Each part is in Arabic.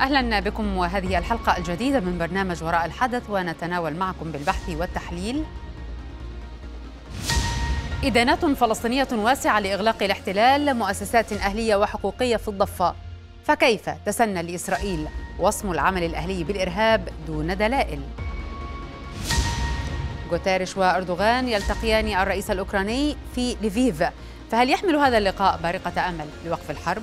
أهلا بكم وهذه الحلقة الجديدة من برنامج وراء الحدث ونتناول معكم بالبحث والتحليل إدانات فلسطينية واسعة لإغلاق الاحتلال مؤسسات أهلية وحقوقية في الضفة فكيف تسنى لإسرائيل وصم العمل الأهلي بالإرهاب دون دلائل غوتيريش وأردوغان يلتقيان الرئيس الأوكراني في ليفيف فهل يحمل هذا اللقاء بارقة أمل لوقف الحرب؟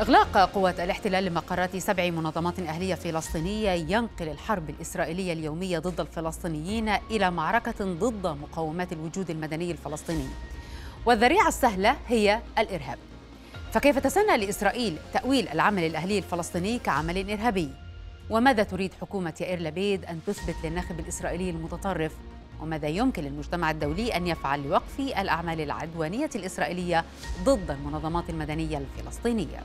إغلاق قوات الاحتلال لمقرات سبع منظمات أهلية فلسطينية ينقل الحرب الإسرائيلية اليومية ضد الفلسطينيين إلى معركة ضد مقومات الوجود المدني الفلسطيني والذريعة السهلة هي الإرهاب فكيف تسنى لإسرائيل تأويل العمل الأهلي الفلسطيني كعمل إرهابي؟ وماذا تريد حكومة يائر لبيد أن تثبت للناخب الإسرائيلي المتطرف؟ وماذا يمكن للمجتمع الدولي أن يفعل لوقف الأعمال العدوانية الإسرائيلية ضد المنظمات المدنية الفلسطينية؟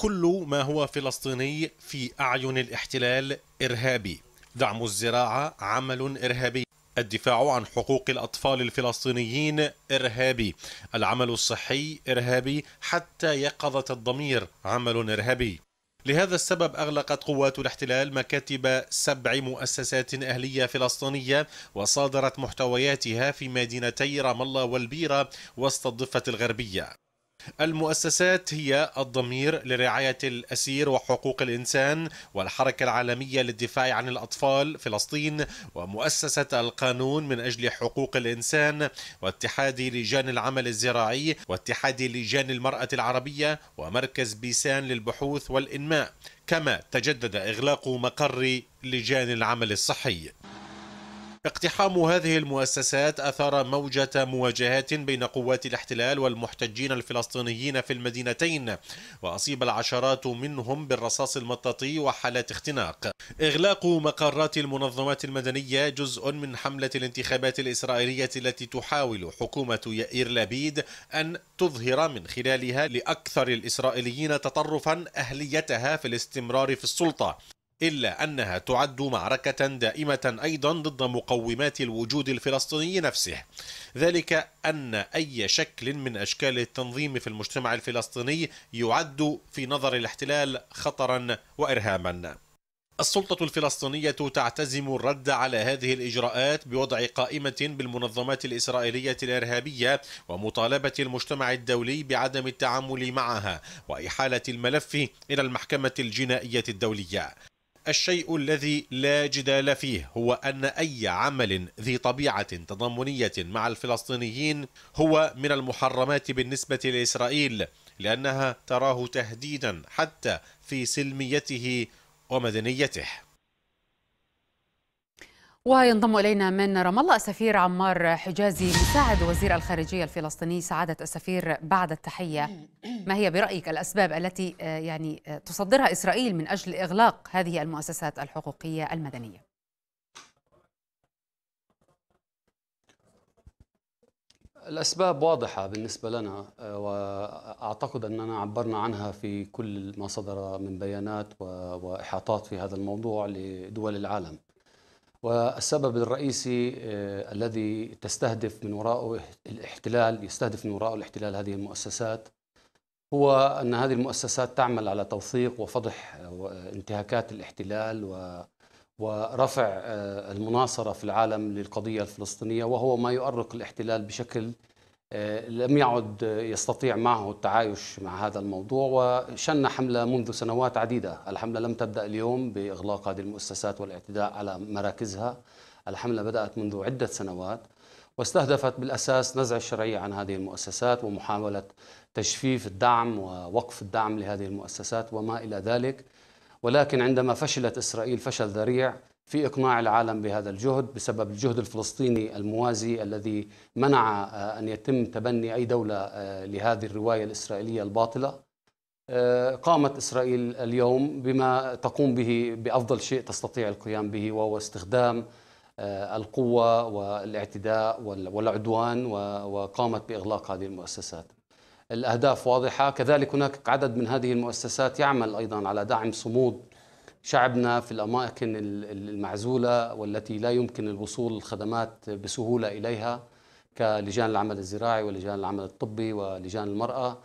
كل ما هو فلسطيني في أعين الاحتلال إرهابي دعم الزراعة عمل إرهابي الدفاع عن حقوق الأطفال الفلسطينيين إرهابي العمل الصحي إرهابي حتى يقظة الضمير عمل إرهابي لهذا السبب أغلقت قوات الاحتلال مكاتب سبع مؤسسات أهلية فلسطينية وصادرت محتوياتها في مدينتي رام الله والبيرة وسط الضفة الغربية المؤسسات هي الضمير لرعاية الأسير وحقوق الإنسان والحركة العالمية للدفاع عن الأطفال فلسطين ومؤسسة القانون من أجل حقوق الإنسان واتحاد لجان العمل الزراعي واتحاد لجان المرأة العربية ومركز بيسان للبحوث والإنماء كما تجدد إغلاق مقر لجان العمل الصحي اقتحام هذه المؤسسات أثار موجة مواجهات بين قوات الاحتلال والمحتجين الفلسطينيين في المدينتين وأصيب العشرات منهم بالرصاص المطاطي وحالات اختناق إغلاق مقرات المنظمات المدنية جزء من حملة الانتخابات الإسرائيلية التي تحاول حكومة يائير لابيد أن تظهر من خلالها لأكثر الإسرائيليين تطرفا أهليتها في الاستمرار في السلطة إلا أنها تعد معركة دائمة أيضا ضد مقومات الوجود الفلسطيني نفسه ذلك أن أي شكل من أشكال التنظيم في المجتمع الفلسطيني يعد في نظر الاحتلال خطرا وإرهاما السلطة الفلسطينية تعتزم الرد على هذه الإجراءات بوضع قائمة بالمنظمات الإسرائيلية الإرهابية ومطالبة المجتمع الدولي بعدم التعامل معها وإحالة الملف إلى المحكمة الجنائية الدولية الشيء الذي لا جدال فيه هو أن أي عمل ذي طبيعة تضامنية مع الفلسطينيين هو من المحرمات بالنسبة لإسرائيل لأنها تراه تهديدا حتى في سلميته ومدنيته وينضم الينا من رام الله السفير عمار حجازي مساعد وزير الخارجيه الفلسطيني سعاده السفير بعد التحيه ما هي برايك الاسباب التي آه، يعني آه، تصدرها اسرائيل من اجل اغلاق هذه المؤسسات الحقوقيه المدنيه الأسباب واضحة بالنسبة لنا آه، وأعتقد أننا عبرنا عنها في كل ما صدر من بيانات وإحاطات في هذا الموضوع لدول العالم والسبب الرئيسي آه، الذي تستهدف من وراءه الاحتلال يستهدف من وراءه الاحتلال هذه المؤسسات هو أن هذه المؤسسات تعمل على توثيق وفضح آه، انتهاكات الاحتلال و ورفع آه، المناصرة في العالم للقضية الفلسطينية وهو ما يؤرق الاحتلال بشكل آه، لم يعد يستطيع معه التعايش مع هذا الموضوع وشن حملة منذ سنوات عديدة الحملة لم تبدأ اليوم بإغلاق هذه المؤسسات والاعتداء على مراكزها الحملة بدأت منذ عدة سنوات واستهدفت بالأساس نزع الشرعية عن هذه المؤسسات ومحاولة تجفيف الدعم ووقف الدعم لهذه المؤسسات وما إلى ذلك ولكن عندما فشلت إسرائيل فشل ذريع في إقناع العالم بهذا الجهد بسبب الجهد الفلسطيني الموازي الذي منع آه، أن يتم تبني أي دولة آه، لهذه الرواية الإسرائيلية الباطلة آه، قامت إسرائيل اليوم بما تقوم به بأفضل شيء تستطيع القيام به وهو استخدام القوة والاعتداء والعدوان وقامت بإغلاق هذه المؤسسات الأهداف واضحة كذلك هناك عدد من هذه المؤسسات يعمل أيضا على دعم صمود شعبنا في الأماكن المعزولة والتي لا يمكن الوصول الخدمات بسهولة إليها كلجان العمل الزراعي ولجان العمل الطبي ولجان المرأة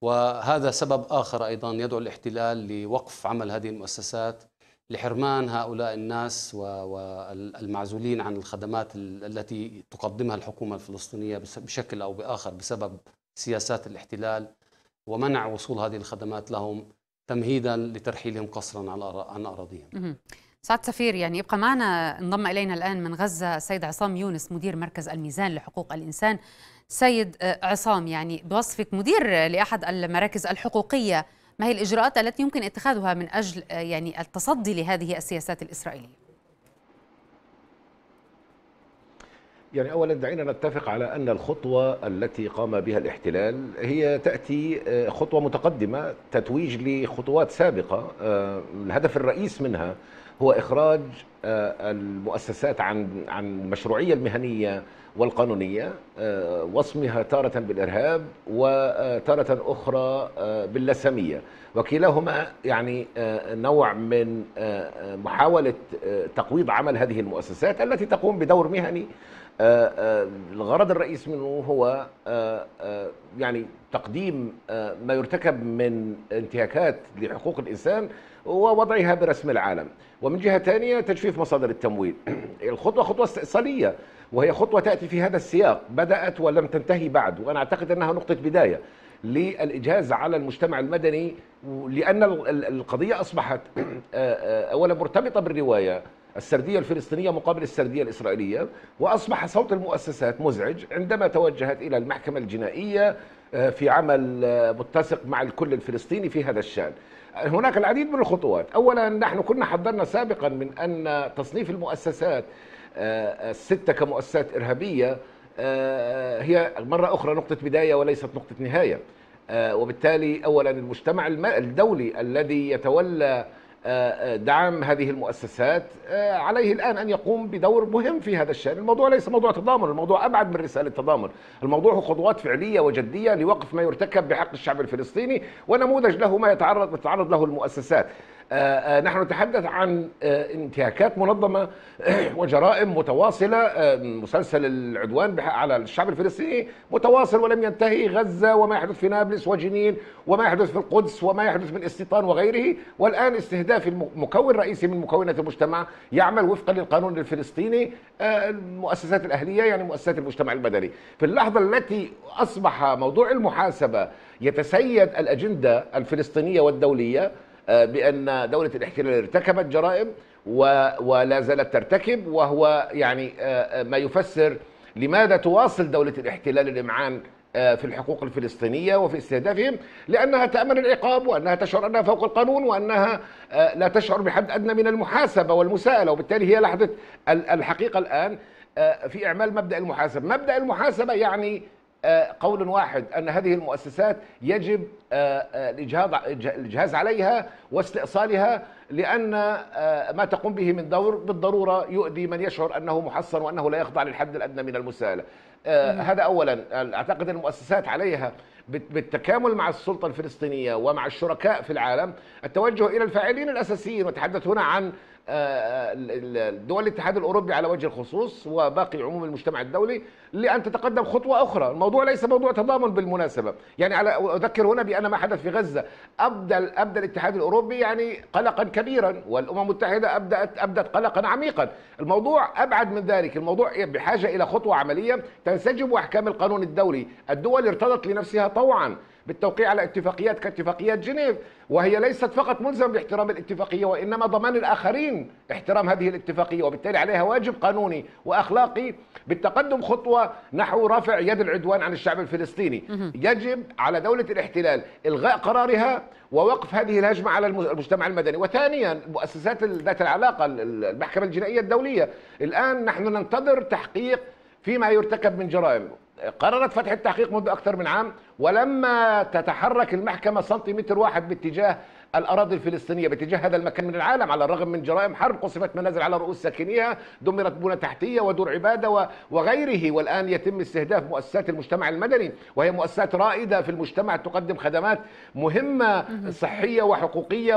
وهذا سبب آخر أيضا يدعو الاحتلال لوقف عمل هذه المؤسسات لحرمان هؤلاء الناس والمعزولين عن الخدمات التي تقدمها الحكومة الفلسطينية بشكل أو بآخر بسبب سياسات الاحتلال ومنع وصول هذه الخدمات لهم تمهيدا لترحيلهم قسرا عن أراضيهم سعد سفير يعني يبقى معنا انضم إلينا الآن من غزة السيد عصام يونس مدير مركز الميزان لحقوق الإنسان سيد آه، عصام يعني بوصفك مدير لأحد المراكز الحقوقية ما هي الإجراءات التي يمكن اتخاذها من أجل آه، يعني التصدي لهذه السياسات الإسرائيلية؟ يعني أولا دعينا نتفق على أن الخطوة التي قام بها الاحتلال هي تأتي آه، خطوة متقدمة تتويج لخطوات سابقة آه، الهدف الرئيس منها هو إخراج آه، المؤسسات عن عن المشروعية المهنية والقانونية آه، وصمها تارة بالإرهاب وتارة أخرى آه، باللسمية وكلاهما يعني آه، نوع من محاولة تقويض عمل هذه المؤسسات التي تقوم بدور مهني الغرض الرئيس منه هو يعني تقديم ما يرتكب من انتهاكات لحقوق الإنسان ووضعها برسم العالم ومن جهة ثانية تجفيف مصادر التمويل الخطوة خطوة استئصالية وهي خطوة تأتي في هذا السياق بدأت ولم تنتهي بعد وأنا أعتقد أنها نقطة بداية للإجهاز على المجتمع المدني لأن القضية أصبحت أولا مرتبطة بالرواية السردية الفلسطينية مقابل السردية الإسرائيلية وأصبح صوت المؤسسات مزعج عندما توجهت إلى المحكمة الجنائية في عمل متسق مع الكل الفلسطيني في هذا الشأن هناك العديد من الخطوات أولا نحن كنا حضرنا سابقا من أن تصنيف المؤسسات آه، الستة كمؤسسات إرهابية آه، هي مرة أخرى نقطة بداية وليست نقطة نهاية آه، وبالتالي أولا المجتمع الدولي الذي يتولى دعم هذه المؤسسات عليه الآن أن يقوم بدور مهم في هذا الشأن الموضوع ليس موضوع تضامن الموضوع أبعد من رسالة تضامن الموضوع هو خطوات فعلية وجدية لوقف ما يرتكب بحق الشعب الفلسطيني ونموذج له ما يتعرض تتعرض له المؤسسات آه، آه، نحن نتحدث عن آه، انتهاكات منظمه وجرائم متواصله مسلسل العدوان على الشعب الفلسطيني متواصل ولم ينتهي غزه وما يحدث في نابلس وجنين وما يحدث في القدس وما يحدث من استيطان وغيره والان استهداف المكون الرئيسي من مكونات المجتمع يعمل وفقا للقانون الفلسطيني المؤسسات الاهليه يعني مؤسسات المجتمع المدني في اللحظه التي اصبح موضوع المحاسبه يتسيد الاجنده الفلسطينيه والدوليه آه، بان دوله الاحتلال ارتكبت جرائم ولا زالت ترتكب وهو يعني آه، آه، ما يفسر لماذا تواصل دوله الاحتلال الامعان في الحقوق الفلسطينيه وفي استهدافهم لانها تامن العقاب وانها تشعر انها فوق القانون وانها لا تشعر بحد ادنى من المحاسبه والمساءله وبالتالي هي لحظه الحقيقه الان في اعمال مبدا المحاسبه، مبدا المحاسبه يعني قول واحد ان هذه المؤسسات يجب آه، آه، الاجهاض عليها واستئصالها لان آه، ما تقوم به من دور بالضروره يؤذي من يشعر انه محصن وانه لا يخضع للحد الادنى من المساءله. هذا اولا اعتقد المؤسسات عليها بالتكامل مع السلطه الفلسطينيه ومع الشركاء في العالم التوجه الى الفاعلين الاساسيين وتحدث هنا عن آه، دول الاتحاد الاوروبي على وجه الخصوص وباقي عموم المجتمع الدولي لان تتقدم خطوه اخرى، الموضوع ليس موضوع تضامن بالمناسبه، يعني على اذكر هنا بان ما حدث في غزه ابدى ابدى الاتحاد الاوروبي يعني قلقا كبيرا والامم المتحده ابدات ابدت قلقا عميقا، الموضوع ابعد من ذلك، الموضوع بحاجه الى خطوه عمليه تنسجم احكام القانون الدولي، الدول ارتضت لنفسها طوعا بالتوقيع على اتفاقيات كاتفاقيات جنيف وهي ليست فقط ملزم باحترام الاتفاقية وإنما ضمان الآخرين احترام هذه الاتفاقية وبالتالي عليها واجب قانوني وأخلاقي بالتقدم خطوة نحو رفع يد العدوان عن الشعب الفلسطيني يجب على دولة الاحتلال إلغاء قرارها ووقف هذه الهجمة على المجتمع المدني وثانيا المؤسسات ذات العلاقة المحكمة الجنائية الدولية الآن نحن ننتظر تحقيق فيما يرتكب من جرائم قررت فتح التحقيق منذ أكثر من عام ولما تتحرك المحكمة سنتيمتر واحد باتجاه الأراضي الفلسطينية باتجاه هذا المكان من العالم على الرغم من جرائم حرب قصفت منازل على رؤوس ساكنيها دمرت بنى تحتية ودور عبادة وغيره والآن يتم استهداف مؤسسات المجتمع المدني وهي مؤسسات رائدة في المجتمع تقدم خدمات مهمة صحية وحقوقية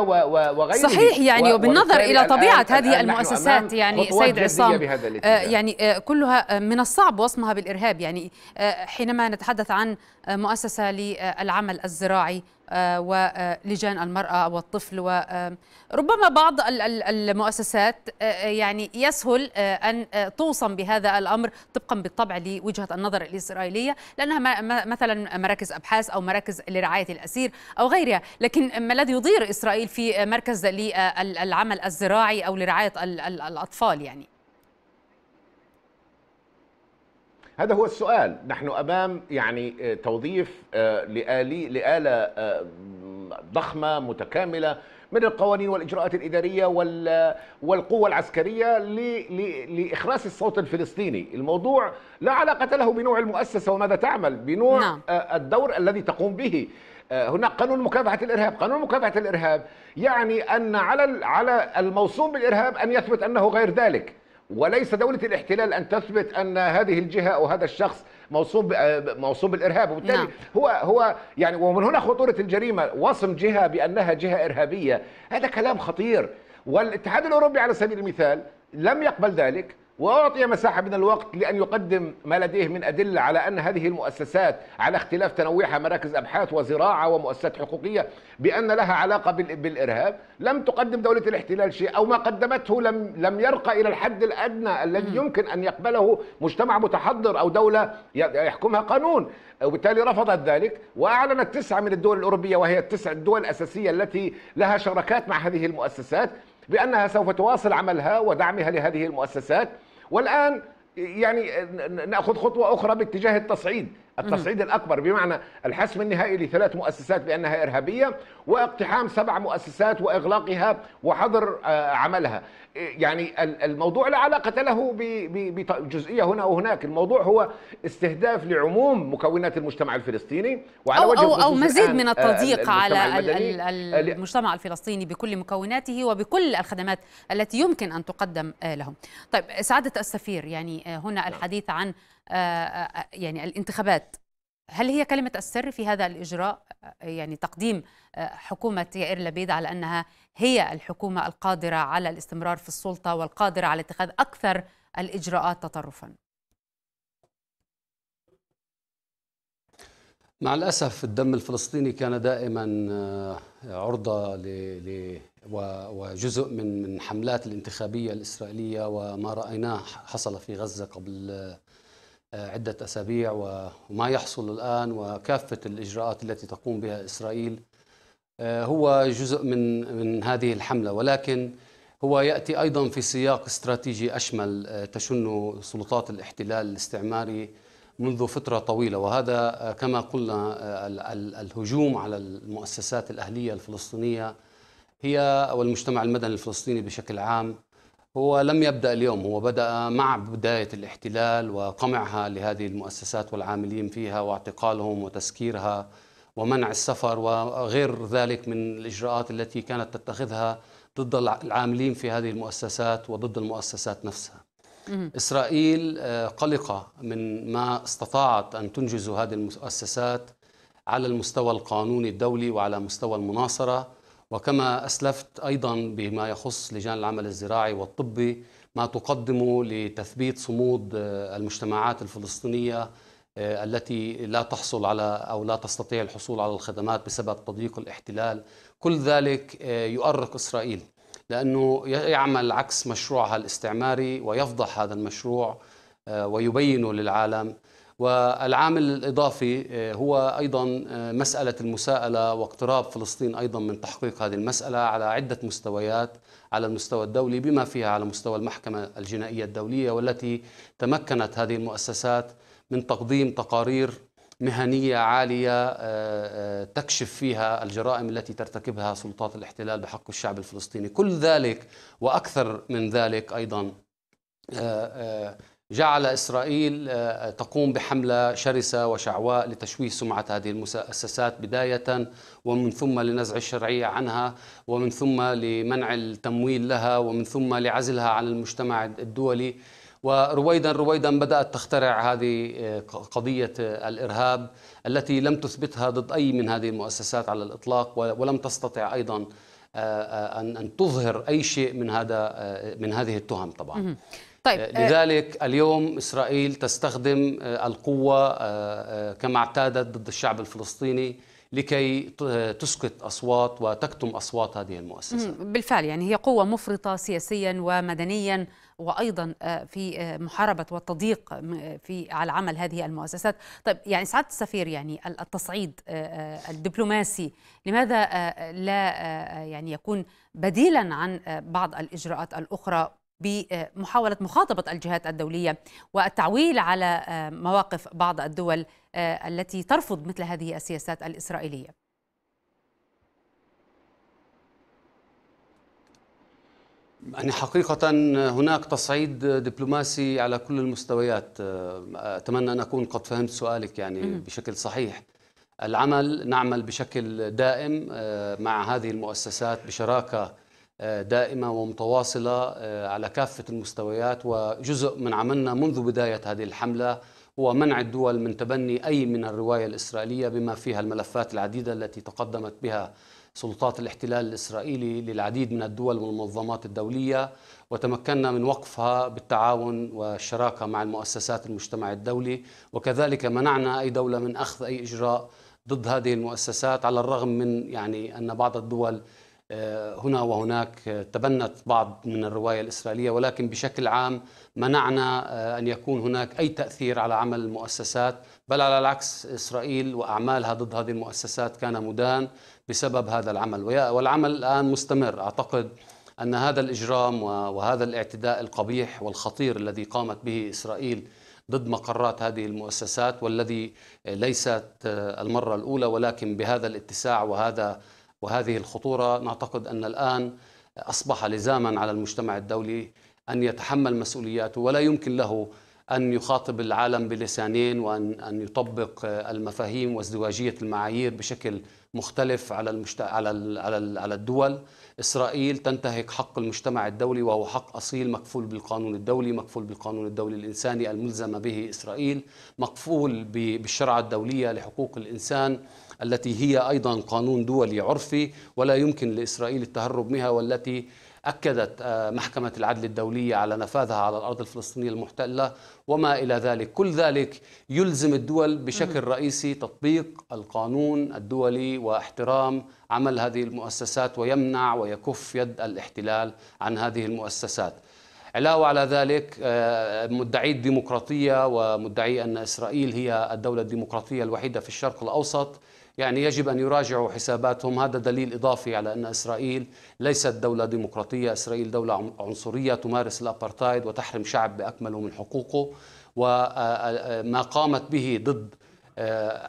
وغيره صحيح يعني وبالنظر إلى طبيعة هذه المؤسسات يعني سيد عصام آه، يعني آه، كلها من الصعب وصمها بالإرهاب يعني آه، حينما نتحدث عن مؤسسة للعمل الزراعي آه، ولجان آه، المرأة والطفل وربما بعض المؤسسات آه، يعني يسهل أن توصم بهذا الأمر طبقا بالطبع لوجهة النظر الإسرائيلية لأنها مثلا مراكز أبحاث أو مراكز لرعاية الأسير أو غيرها لكن ما الذي يضير إسرائيل في مركز للعمل الزراعي أو لرعاية الأطفال يعني هذا هو السؤال نحن امام يعني آه، توظيف آه، لآلي لآلة آه، ضخمه متكامله من القوانين والاجراءات الاداريه والقوه العسكريه لاخراس الصوت الفلسطيني، الموضوع لا علاقه له بنوع المؤسسه وماذا تعمل، بنوع نعم. الدور الذي تقوم به. هناك قانون مكافحه الارهاب، قانون مكافحه الارهاب يعني ان على على الموصوم بالارهاب ان يثبت انه غير ذلك. وليس دولة الاحتلال أن تثبت أن هذه الجهة أو هذا الشخص موصوب موصوب بالارهاب وبالتالي نعم. هو هو يعني ومن هنا خطوره الجريمه وصم جهه بانها جهه ارهابيه هذا كلام خطير والاتحاد الاوروبي على سبيل المثال لم يقبل ذلك وأعطي مساحة من الوقت لأن يقدم ما لديه من أدلة على أن هذه المؤسسات على اختلاف تنويعها مراكز أبحاث وزراعة ومؤسسات حقوقية بأن لها علاقة بالإرهاب لم تقدم دولة الاحتلال شيء أو ما قدمته لم لم يرقى إلى الحد الأدنى الذي يمكن أن يقبله مجتمع متحضر أو دولة يحكمها قانون وبالتالي رفضت ذلك وأعلنت تسعة من الدول الأوروبية وهي التسع الدول الأساسية التي لها شراكات مع هذه المؤسسات بأنها سوف تواصل عملها ودعمها لهذه المؤسسات والآن يعني ناخذ خطوه اخرى باتجاه التصعيد التصعيد الأكبر بمعنى الحسم النهائي لثلاث مؤسسات بأنها إرهابية واقتحام سبع مؤسسات وإغلاقها وحظر آه، عملها إيه، يعني الموضوع لا علاقة له بجزئية هنا وهناك الموضوع هو استهداف لعموم مكونات المجتمع الفلسطيني وعلى أو, وجه أو, أو مزيد من آه، التضييق على آه، المجتمع الفلسطيني بكل مكوناته وبكل الخدمات التي يمكن أن تقدم لهم طيب سعادة السفير يعني هنا نعم. الحديث عن آه، آه، آه، يعني الانتخابات هل هي كلمة السر في هذا الإجراء يعني تقديم حكومة يائر لبيد على أنها هي الحكومة القادرة على الاستمرار في السلطة والقادرة على اتخاذ أكثر الإجراءات تطرفا مع الأسف الدم الفلسطيني كان دائما عرضة ل وجزء من من حملات الانتخابية الإسرائيلية وما رأيناه حصل في غزة قبل آه، عدة أسابيع وما يحصل الآن وكافة الإجراءات التي تقوم بها إسرائيل آه، هو جزء من من هذه الحملة ولكن هو يأتي أيضا في سياق استراتيجي أشمل آه، تشن سلطات الاحتلال الاستعماري منذ فترة طويلة وهذا كما قلنا الهجوم على المؤسسات الأهلية الفلسطينية هي والمجتمع المدني الفلسطيني بشكل عام هو لم يبدأ اليوم هو بدأ مع بداية الاحتلال وقمعها لهذه المؤسسات والعاملين فيها واعتقالهم وتسكيرها ومنع السفر وغير ذلك من الإجراءات التي كانت تتخذها ضد العاملين في هذه المؤسسات وضد المؤسسات نفسها إسرائيل آه، قلقة من ما استطاعت أن تنجز هذه المؤسسات على المستوى القانوني الدولي وعلى مستوى المناصرة وكما أسلفت أيضا بما يخص لجان العمل الزراعي والطبي ما تقدمه لتثبيت صمود آه، المجتمعات الفلسطينية آه، التي لا تحصل على أو لا تستطيع الحصول على الخدمات بسبب تضييق الاحتلال كل ذلك آه، يؤرق إسرائيل لأنه يعمل عكس مشروعها الاستعماري ويفضح هذا المشروع ويبينه للعالم والعامل الإضافي آه، هو أيضا آه، مسألة المساءلة واقتراب فلسطين أيضا من تحقيق هذه المسألة على عدة مستويات على المستوى الدولي بما فيها على مستوى المحكمة الجنائية الدولية والتي تمكنت هذه المؤسسات من تقديم تقارير مهنية عالية آه، تكشف فيها الجرائم التي ترتكبها سلطات الاحتلال بحق الشعب الفلسطيني كل ذلك وأكثر من ذلك أيضا جعل إسرائيل آه، آه، تقوم بحملة شرسة وشعواء لتشويه سمعة هذه المؤسسات بداية ومن ثم لنزع الشرعية عنها ومن ثم لمنع التمويل لها ومن ثم لعزلها عن المجتمع الدولي ورويدا رويدا بدأت تخترع هذه آه، قضية الإرهاب التي لم تثبتها ضد أي من هذه المؤسسات على الإطلاق ولم تستطع أيضا أن تظهر أي شيء من هذا من هذه التهم طبعا طيب آه، لذلك اليوم اسرائيل تستخدم آه، القوه آه، كما اعتادت ضد الشعب الفلسطيني لكي تسكت اصوات وتكتم اصوات هذه المؤسسه. بالفعل يعني هي قوه مفرطه سياسيا ومدنيا وايضا في محاربه والتضييق في على عمل هذه المؤسسات. طيب يعني سعاده السفير يعني التصعيد الدبلوماسي لماذا لا يعني يكون بديلا عن بعض الاجراءات الاخرى بمحاولة مخاطبة الجهات الدولية والتعويل على آه، مواقف بعض الدول آه، التي ترفض مثل هذه السياسات الإسرائيلية يعني حقيقة هناك تصعيد دبلوماسي على كل المستويات آه، أتمنى أن أكون قد فهمت سؤالك يعني بشكل صحيح العمل نعمل بشكل دائم مع هذه المؤسسات بشراكة دائمة ومتواصلة آه، على كافة المستويات وجزء من عملنا منذ بداية هذه الحملة هو منع الدول من تبني أي من الرواية الإسرائيلية بما فيها الملفات العديدة التي تقدمت بها سلطات الاحتلال الإسرائيلي للعديد من الدول والمنظمات الدولية وتمكنا من وقفها بالتعاون والشراكة مع المؤسسات المجتمع الدولي وكذلك منعنا أي دولة من أخذ أي إجراء ضد هذه المؤسسات على الرغم من يعني أن بعض الدول آه، هنا وهناك آه، تبنت بعض من الروايه الاسرائيليه ولكن بشكل عام منعنا آه، ان يكون هناك اي تاثير على عمل المؤسسات بل على العكس اسرائيل واعمالها ضد هذه المؤسسات كان مدان بسبب هذا العمل والعمل الان مستمر اعتقد ان هذا الاجرام وهذا الاعتداء القبيح والخطير الذي قامت به اسرائيل ضد مقرات هذه المؤسسات والذي ليست المره الاولى ولكن بهذا الاتساع وهذا وهذه الخطورة نعتقد أن الآن أصبح لزاما على المجتمع الدولي أن يتحمل مسؤولياته ولا يمكن له أن يخاطب العالم بلسانين وأن أن يطبق المفاهيم وازدواجية المعايير بشكل مختلف على المشت... على ال... على الدول اسرائيل تنتهك حق المجتمع الدولي وهو حق اصيل مكفول بالقانون الدولي مكفول بالقانون الدولي الانساني الملزمه به اسرائيل مكفول ب... بالشرعه الدوليه لحقوق الانسان التي هي أيضا قانون دولي عرفي ولا يمكن لإسرائيل التهرب منها والتي أكدت آه، محكمة العدل الدولية على نفاذها على الأرض الفلسطينية المحتلة وما إلى ذلك كل ذلك يلزم الدول بشكل رئيسي تطبيق القانون الدولي واحترام عمل هذه المؤسسات ويمنع ويكف يد الاحتلال عن هذه المؤسسات علاوة على ذلك آه، مدعي الديمقراطية ومدعي أن إسرائيل هي الدولة الديمقراطية الوحيدة في الشرق الأوسط يعني يجب أن يراجعوا حساباتهم هذا دليل إضافي على أن إسرائيل ليست دولة ديمقراطية إسرائيل دولة عنصرية تمارس الأبرتايد وتحرم شعب بأكمله من حقوقه وما قامت به ضد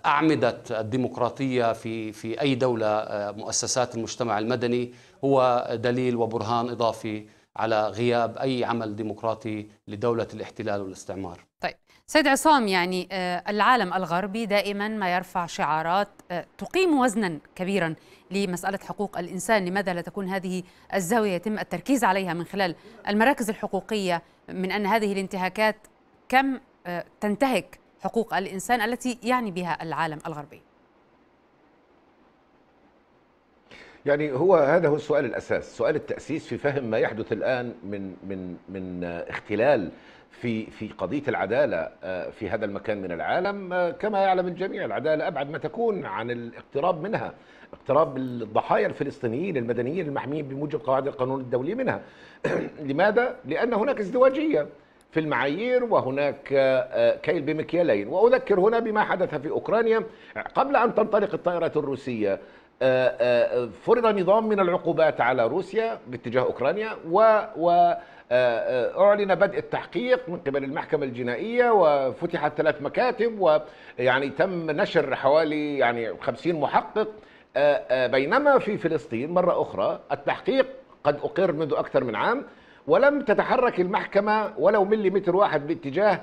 أعمدة الديمقراطية في في أي دولة مؤسسات المجتمع المدني هو دليل وبرهان إضافي على غياب أي عمل ديمقراطي لدولة الاحتلال والاستعمار. طيب سيد عصام يعني آه، العالم الغربي دائما ما يرفع شعارات آه، تقيم وزنا كبيرا لمسألة حقوق الإنسان لماذا لا تكون هذه الزاوية يتم التركيز عليها من خلال المراكز الحقوقية من أن هذه الانتهاكات كم آه، تنتهك حقوق الإنسان التي يعني بها العالم الغربي يعني هو هذا هو السؤال الأساس سؤال التأسيس في فهم ما يحدث الآن من, من, من اختلال في في قضيه العداله آه، في هذا المكان من العالم آه، كما يعلم الجميع العداله ابعد ما تكون عن الاقتراب منها اقتراب الضحايا الفلسطينيين المدنيين المحميين بموجب قواعد القانون الدولي منها لماذا لان هناك ازدواجيه في المعايير وهناك آه، كيل بمكيالين واذكر هنا بما حدث في اوكرانيا قبل ان تنطلق الطائرات الروسيه فرض نظام من العقوبات على روسيا باتجاه اوكرانيا و, و آه، آه، أعلن بدء التحقيق من قبل المحكمة الجنائية وفتحت ثلاث مكاتب ويعني تم نشر حوالي يعني 50 محقق آه، بينما في فلسطين مرة أخرى التحقيق قد أقر منذ أكثر من عام ولم تتحرك المحكمة ولو مليمتر واحد باتجاه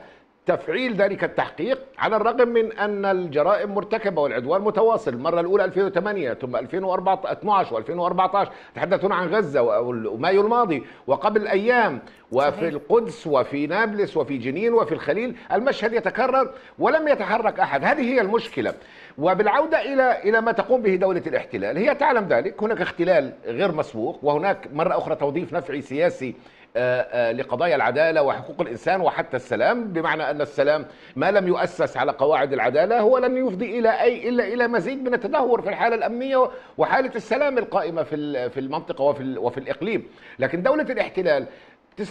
تفعيل ذلك التحقيق على الرغم من أن الجرائم مرتكبة والعدوان متواصل المرة الأولى 2008 ثم 2012 و2014 تحدثون عن غزة ومايو الماضي وقبل أيام وفي صحيح. القدس وفي نابلس وفي جنين وفي الخليل المشهد يتكرر ولم يتحرك أحد هذه هي المشكلة وبالعودة إلى إلى ما تقوم به دولة الاحتلال هي تعلم ذلك هناك اختلال غير مسبوق وهناك مرة أخرى توظيف نفعي سياسي آه، آه، لقضايا العداله وحقوق الانسان وحتى السلام بمعنى ان السلام ما لم يؤسس على قواعد العداله هو لن يفضي الى اي الا الى مزيد من التدهور في الحاله الامنيه وحاله السلام القائمه في في المنطقه وفي وفي الاقليم لكن دوله الاحتلال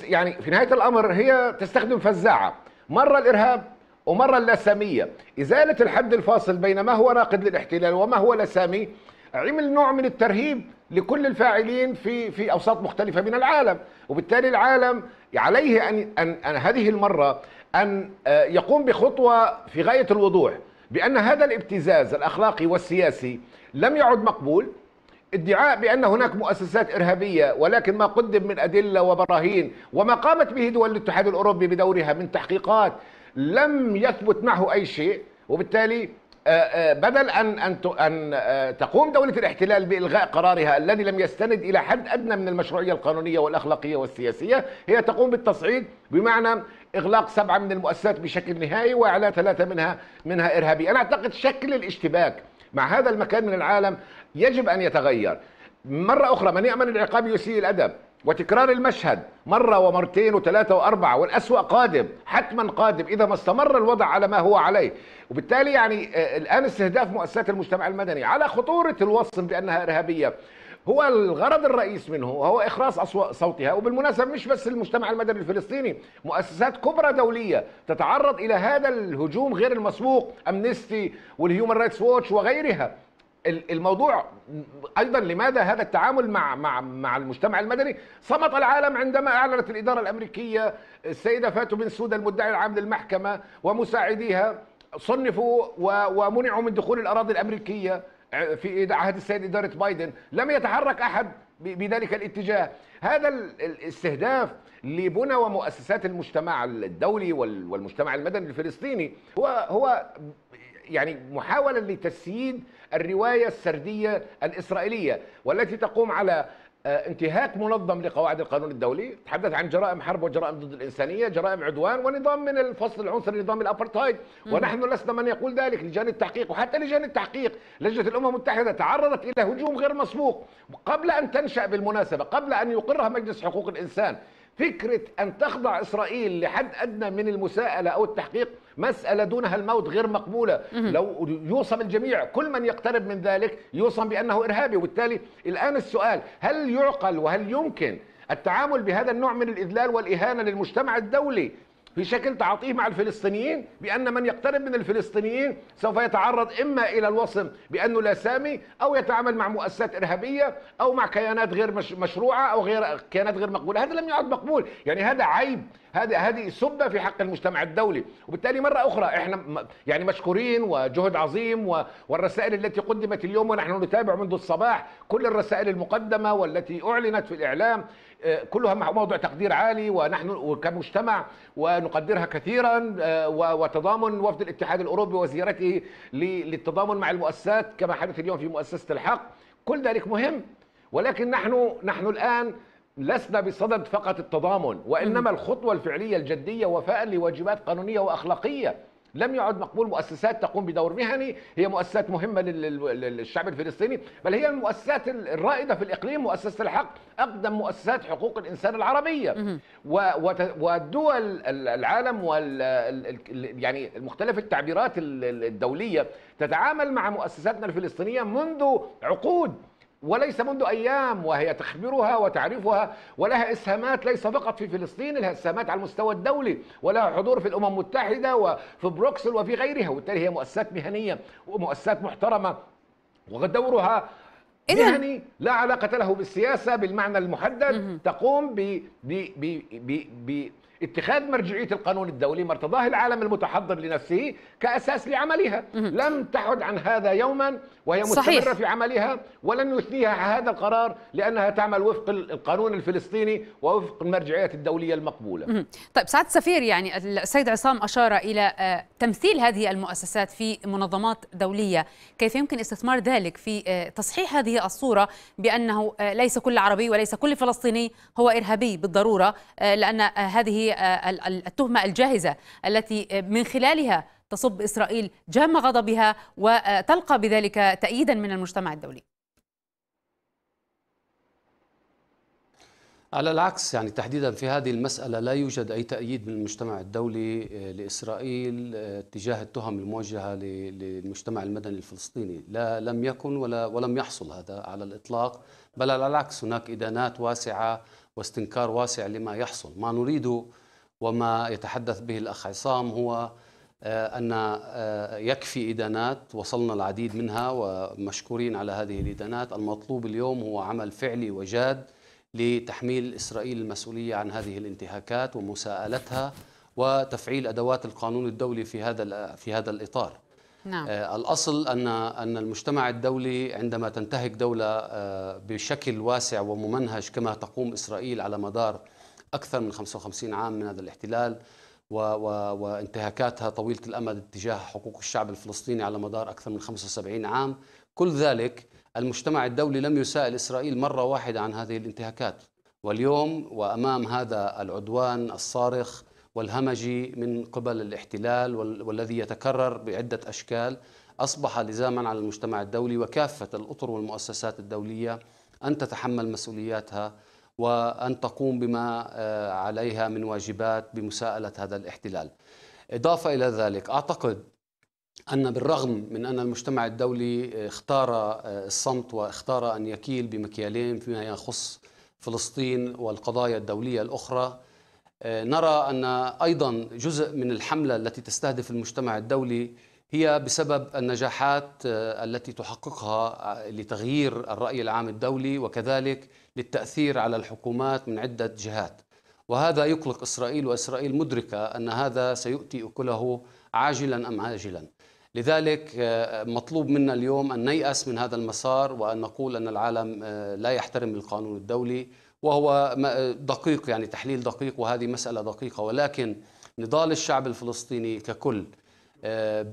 يعني في نهايه الامر هي تستخدم فزاعه مره الارهاب ومرة اللسامية إزالة الحد الفاصل بين ما هو ناقد للاحتلال وما هو لسامي عمل نوع من الترهيب لكل الفاعلين في في اوساط مختلفه من العالم، وبالتالي العالم عليه ان ان, أن هذه المره ان آه، يقوم بخطوه في غايه الوضوح بان هذا الابتزاز الاخلاقي والسياسي لم يعد مقبول، ادعاء بان هناك مؤسسات ارهابيه ولكن ما قدم من ادله وبراهين وما قامت به دول الاتحاد الاوروبي بدورها من تحقيقات لم يثبت معه اي شيء وبالتالي آه، آه، بدل ان ان ان آه، تقوم دوله الاحتلال بالغاء قرارها الذي لم يستند الى حد ادنى من المشروعيه القانونيه والاخلاقيه والسياسيه، هي تقوم بالتصعيد بمعنى اغلاق سبعه من المؤسسات بشكل نهائي واعلان ثلاثه منها منها ارهابيه، انا اعتقد شكل الاشتباك مع هذا المكان من العالم يجب ان يتغير. مره اخرى من يامن العقاب يسيء الادب، وتكرار المشهد مرة ومرتين وثلاثة وأربعة والأسوأ قادم حتما قادم إذا ما استمر الوضع على ما هو عليه وبالتالي يعني آه، الآن استهداف مؤسسات المجتمع المدني على خطورة الوصم بأنها إرهابية هو الغرض الرئيس منه هو إخراس صوتها وبالمناسبة مش بس المجتمع المدني الفلسطيني مؤسسات كبرى دولية تتعرض إلى هذا الهجوم غير المسبوق أمنستي والهيومن رايتس ووتش وغيرها الموضوع ايضا لماذا هذا التعامل مع مع مع المجتمع المدني؟ صمت العالم عندما اعلنت الاداره الامريكيه السيده فاتو بن سودا المدعي العام للمحكمه ومساعديها صنفوا ومنعوا من دخول الاراضي الامريكيه آه، في عهد السيد اداره بايدن، لم يتحرك احد بذلك الاتجاه، هذا الاستهداف لبنى ومؤسسات المجتمع الدولي والمجتمع المدني الفلسطيني هو هو يعني محاولة لتسييد الرواية السردية الإسرائيلية والتي تقوم على آه، انتهاك منظم لقواعد القانون الدولي تحدث عن جرائم حرب وجرائم ضد الإنسانية جرائم عدوان ونظام من الفصل العنصري نظام الأبرتايد ونحن لسنا من يقول ذلك لجان التحقيق وحتى لجان التحقيق لجنة الأمم المتحدة تعرضت إلى هجوم غير مسبوق قبل أن تنشأ بالمناسبة قبل أن يقرها مجلس حقوق الإنسان فكرة أن تخضع إسرائيل لحد أدنى من المساءلة أو التحقيق مسألة دونها الموت غير مقبولة لو يوصم الجميع كل من يقترب من ذلك يوصم بأنه إرهابي وبالتالي الآن السؤال هل يعقل وهل يمكن التعامل بهذا النوع من الإذلال والإهانة للمجتمع الدولي في شكل تعاطيه مع الفلسطينيين بأن من يقترب من الفلسطينيين سوف يتعرض إما إلى الوصم بأنه لا سامي أو يتعامل مع مؤسسات إرهابية أو مع كيانات غير مش مشروعة أو غير كيانات غير مقبولة هذا لم يعد مقبول يعني هذا عيب هذا هذه سبه في حق المجتمع الدولي وبالتالي مره اخرى احنا يعني مشكورين وجهد عظيم والرسائل التي قدمت اليوم ونحن نتابع منذ الصباح كل الرسائل المقدمه والتي اعلنت في الاعلام آه، كلها موضع تقدير عالي ونحن كمجتمع ونقدرها كثيرا آه، وتضامن وفد الاتحاد الاوروبي وزيارته للتضامن مع المؤسسات كما حدث اليوم في مؤسسه الحق كل ذلك مهم ولكن نحن نحن الان لسنا بصدد فقط التضامن وانما الخطوه الفعليه الجديه وفاء لواجبات قانونيه واخلاقيه لم يعد مقبول مؤسسات تقوم بدور مهني هي مؤسسات مهمه للشعب الفلسطيني بل هي المؤسسات الرائده في الاقليم مؤسسه الحق اقدم مؤسسات حقوق الانسان العربيه ودول العالم يعني مختلف التعبيرات الدوليه تتعامل مع مؤسساتنا الفلسطينيه منذ عقود وليس منذ أيام وهي تخبرها وتعرفها ولها إسهامات ليس فقط في فلسطين لها إسهامات على المستوى الدولي ولها حضور في الأمم المتحدة وفي بروكسل وفي غيرها وبالتالي هي مؤسسات مهنية ومؤسسات محترمة ودورها مهني لا علاقة له بالسياسة بالمعنى المحدد تقوم ب ب ب ب, ب اتخاذ مرجعية القانون الدولي مرتضاه العالم المتحضر لنفسه كأساس لعملها لم تعد عن هذا يوما وهي مستمرة في عملها ولن يثنيها هذا القرار لأنها تعمل وفق القانون الفلسطيني ووفق المرجعيات الدولية المقبولة طيب سعادة السفير يعني السيد عصام أشار إلى آه، تمثيل هذه المؤسسات في منظمات دولية كيف يمكن استثمار ذلك في آه، تصحيح هذه الصورة بأنه آه، ليس كل عربي وليس كل فلسطيني هو إرهابي بالضرورة لأن هذه التهمة الجاهزة التي من خلالها تصب إسرائيل جام غضبها وتلقى بذلك تأييدا من المجتمع الدولي على العكس يعني تحديدا في هذه المسألة لا يوجد أي تأييد من المجتمع الدولي آه، لإسرائيل آه، تجاه التهم الموجهة للمجتمع المدني الفلسطيني لا لم يكن ولا ولم يحصل هذا على الإطلاق بل على العكس هناك إدانات واسعة واستنكار واسع لما يحصل ما نريده وما يتحدث به الأخ عصام هو آه، أن آه، يكفي إدانات وصلنا العديد منها ومشكورين على هذه الإدانات المطلوب اليوم هو عمل فعلي وجاد لتحميل إسرائيل المسؤولية عن هذه الانتهاكات ومساءلتها وتفعيل أدوات القانون الدولي في هذا في هذا الإطار نعم. آه، الأصل أن أن المجتمع الدولي عندما تنتهك دولة آه، بشكل واسع وممنهج كما تقوم إسرائيل على مدار أكثر من 55 عام من هذا الاحتلال و و وانتهاكاتها طويلة الأمد تجاه حقوق الشعب الفلسطيني على مدار أكثر من 75 عام كل ذلك المجتمع الدولي لم يسائل إسرائيل مرة واحدة عن هذه الانتهاكات واليوم وأمام هذا العدوان الصارخ والهمجي من قبل الاحتلال والذي يتكرر بعدة أشكال أصبح لزاما على المجتمع الدولي وكافة الأطر والمؤسسات الدولية أن تتحمل مسؤولياتها وأن تقوم بما آه، عليها من واجبات بمساءلة هذا الاحتلال إضافة إلى ذلك أعتقد أن بالرغم من أن المجتمع الدولي اختار آه، الصمت واختار أن يكيل بمكيالين فيما يخص فلسطين والقضايا الدولية الأخرى آه، نرى أن أيضا جزء من الحملة التي تستهدف المجتمع الدولي هي بسبب النجاحات آه، التي تحققها آه، لتغيير الرأي العام الدولي وكذلك للتأثير على الحكومات من عدة جهات وهذا يقلق إسرائيل وإسرائيل مدركة أن هذا سيؤتي أكله عاجلا أم عاجلا لذلك مطلوب منا اليوم أن نيأس من هذا المسار وأن نقول أن العالم لا يحترم القانون الدولي وهو دقيق يعني تحليل دقيق وهذه مسألة دقيقة ولكن نضال الشعب الفلسطيني ككل آه،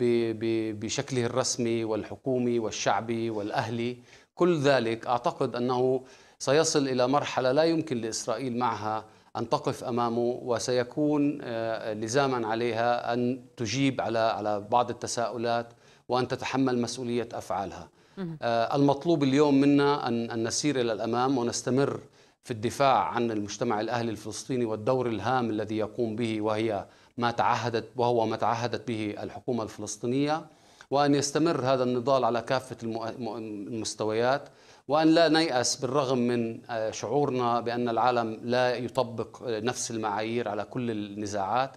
بشكله الرسمي والحكومي والشعبي والأهلي كل ذلك أعتقد أنه سيصل إلى مرحلة لا يمكن لإسرائيل معها أن تقف أمامه وسيكون آه، لزاما عليها أن تجيب على على بعض التساؤلات وأن تتحمل مسؤولية أفعالها آه، المطلوب اليوم منا أن نسير إلى الأمام ونستمر في الدفاع عن المجتمع الأهلي الفلسطيني والدور الهام الذي يقوم به وهي ما تعهدت وهو ما تعهدت به الحكومة الفلسطينية وأن يستمر هذا النضال على كافة المستويات وأن لا نيأس بالرغم من آه، شعورنا بأن العالم لا يطبق نفس المعايير على كل النزاعات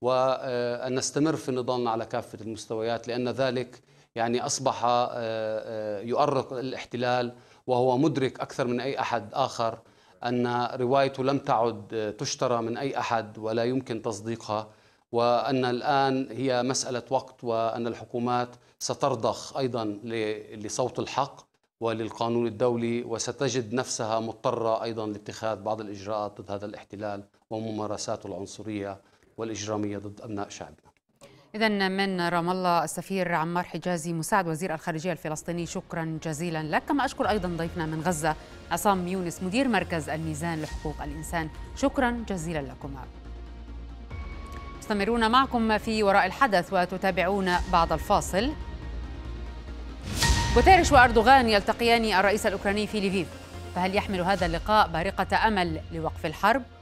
وأن آه، نستمر في نضالنا على كافة المستويات لأن ذلك يعني أصبح آه، يؤرق الاحتلال وهو مدرك أكثر من أي أحد آخر أن روايته لم تعد آه، تشترى من أي أحد ولا يمكن تصديقها وأن الآن هي مسألة وقت وأن الحكومات سترضخ أيضا لصوت الحق وللقانون الدولي وستجد نفسها مضطرة أيضا لاتخاذ بعض الإجراءات ضد هذا الاحتلال وممارساته العنصرية والإجرامية ضد أبناء شعبنا إذا من رام الله السفير عمار حجازي مساعد وزير الخارجية الفلسطيني شكرا جزيلا لك كما أشكر أيضا ضيفنا من غزة عصام يونس مدير مركز الميزان لحقوق الإنسان شكرا جزيلا لكما مستمرون معكم في وراء الحدث وتتابعون بعد الفاصل غوتيريش وأردوغان يلتقيان الرئيس الأوكراني في ليفيف فهل يحمل هذا اللقاء بارقة أمل لوقف الحرب؟